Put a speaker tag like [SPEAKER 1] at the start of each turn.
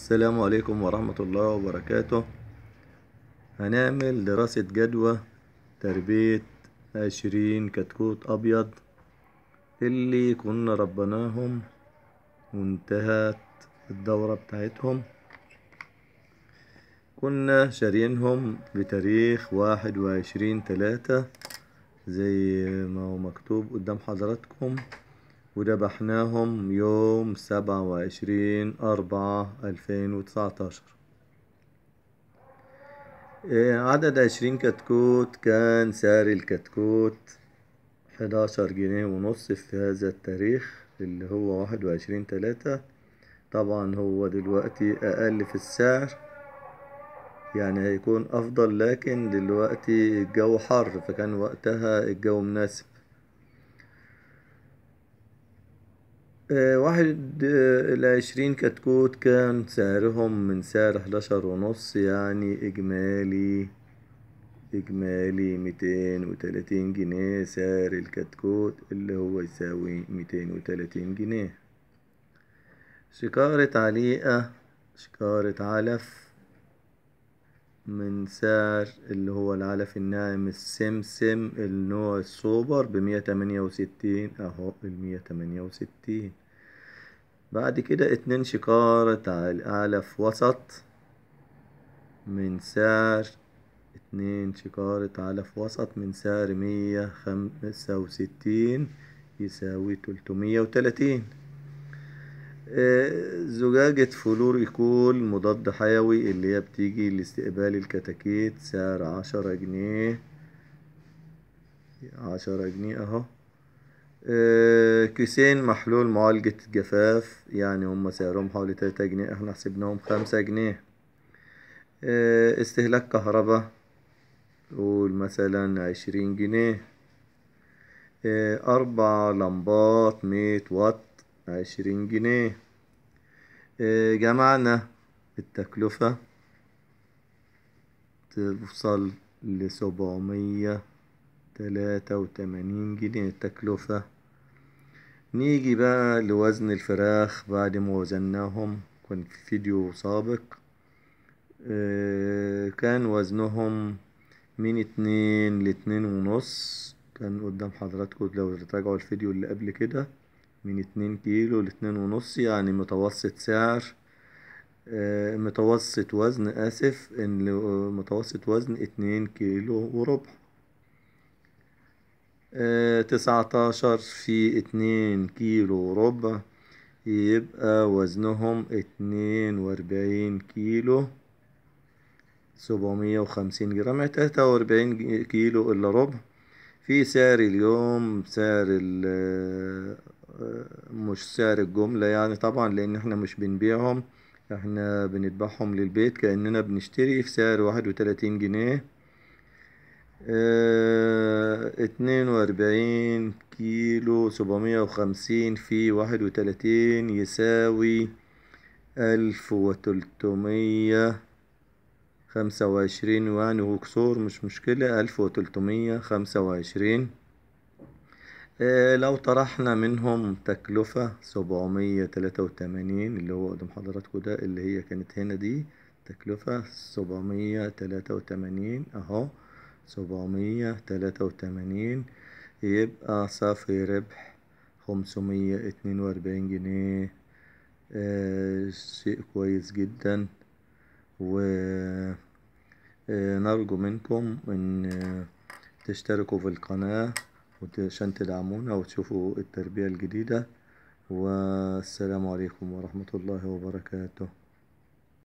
[SPEAKER 1] السلام عليكم ورحمة الله وبركاته هنعمل دراسة جدوى تربية عشرين كتكوت أبيض اللي كنا ربناهم وانتهت الدورة بتاعتهم كنا شارينهم بتاريخ واحد وعشرين تلاتة زي ما هو مكتوب قدام حضراتكم وذبحناهم يوم سبعة وعشرين أربعة ألفين وتسعتاشر إيه، عدد عشرين كتكوت كان سعر الكتكوت حداشر جنيه ونص في هذا التاريخ اللي هو واحد وعشرين تلاتة طبعا هو دلوقتي أقل في السعر يعني هيكون أفضل لكن دلوقتي الجو حر فكان وقتها الجو مناسب آه، واحد آه، لعشرين كتكوت كان سعرهم من سعر حداشر ونص يعني إجمالي إجمالي ميتين وتلاتين جنيه سعر الكتكوت اللي هو يساوي ميتين وتلاتين جنيه شكارة عليقة شكارة علف من سعر اللي هو العلف الناعم السمسم النوع السوبر بمية تمانية وستين اهو المية تمانية وستين بعد كده اتنين شكارة علف وسط من سعر اتنين شكارة علف وسط من سعر مية خمسة وستين يساوي تلتمية وتلاتين زجاجة فلور إيكول مضاد حيوي اللي هي بتيجي لاستقبال الكتاكيت سعر عشرة جنيه عشرة جنيه أهو آه، كيسين محلول معالجة جفاف يعني هما سعرهم حوالي تلاتة جنيه احنا حسبناهم خمسة جنيه آه، استهلاك كهرباء قول مثلا عشرين جنيه آه، أربع لمبات مية وات عشرين جنيه إيه، جمعنا التكلفة توصل لسبعمية تلاتة وتمانين جنيه التكلفة نيجي بقى لوزن الفراخ بعد ما وزناهم كان في فيديو سابق إيه، كان وزنهم من اتنين لاتنين ونص كان قدام حضراتكم لو تراجعوا الفيديو اللي قبل كده من اتنين كيلو لاتنين ونص يعني متوسط سعر آه، متوسط وزن اسف ان متوسط وزن اتنين كيلو وربع آه، تسعتاشر في اتنين كيلو وربع يبقى وزنهم اتنين واربعين كيلو سبعمية وخمسين جرام يعني تلاتة واربعين كيلو الا ربع في سعر اليوم سعر مش سعر الجملة يعني طبعا لأن احنا مش بنبيعهم احنا بنتبعهم للبيت كأننا بنشتري في سعر واحد وتلاتين جنيه اه اتنين واربعين كيلو سبعمية وخمسين في واحد وتلاتين يساوي ألف وتلتمية خمسة وعشرين يعني هو كسور مش مشكلة ألف وتلتمية خمسة وعشرين إيه، لو طرحنا منهم تكلفة سبعمية تلاتة وتمانين اللي هو قدام حضراتكم ده اللي هي كانت هنا دي تكلفة سبعمية تلاتة وتمانين اهو سبعمية تلاتة وتمانين يبقى صافي ربح خمسمية اتنين واربعين جنيه آه شيء كويس جدا و إيه، نرجو منكم ان تشتركوا في القناة عشان تدعمونا وتشوفوا التربية الجديدة والسلام عليكم ورحمة الله وبركاته